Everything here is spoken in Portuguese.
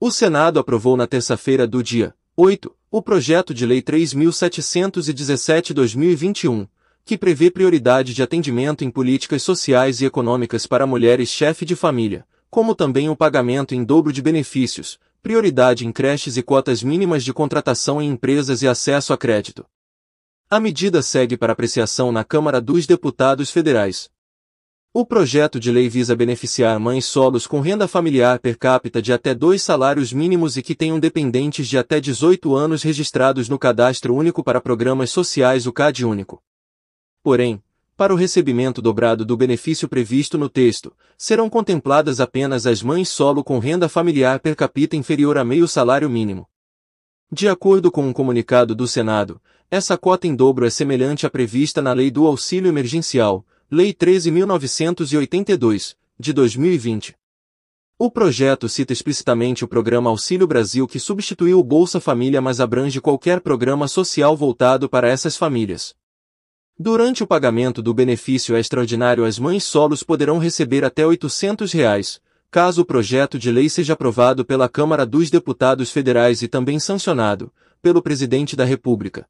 O Senado aprovou na terça-feira do dia 8 o projeto de Lei 3717-2021, que prevê prioridade de atendimento em políticas sociais e econômicas para mulheres chefe de família, como também o pagamento em dobro de benefícios, prioridade em creches e cotas mínimas de contratação em empresas e acesso a crédito. A medida segue para apreciação na Câmara dos Deputados Federais, o projeto de lei visa beneficiar mães solos com renda familiar per capita de até dois salários mínimos e que tenham dependentes de até 18 anos registrados no Cadastro Único para Programas Sociais o CAD Único. Porém, para o recebimento dobrado do benefício previsto no texto, serão contempladas apenas as mães solo com renda familiar per capita inferior a meio salário mínimo. De acordo com um comunicado do Senado, essa cota em dobro é semelhante à prevista na Lei do Auxílio Emergencial, Lei 13.982, de 2020. O projeto cita explicitamente o programa Auxílio Brasil que substituiu o Bolsa Família mas abrange qualquer programa social voltado para essas famílias. Durante o pagamento do benefício extraordinário as mães solos poderão receber até R$ 800, reais, caso o projeto de lei seja aprovado pela Câmara dos Deputados Federais e também sancionado, pelo Presidente da República.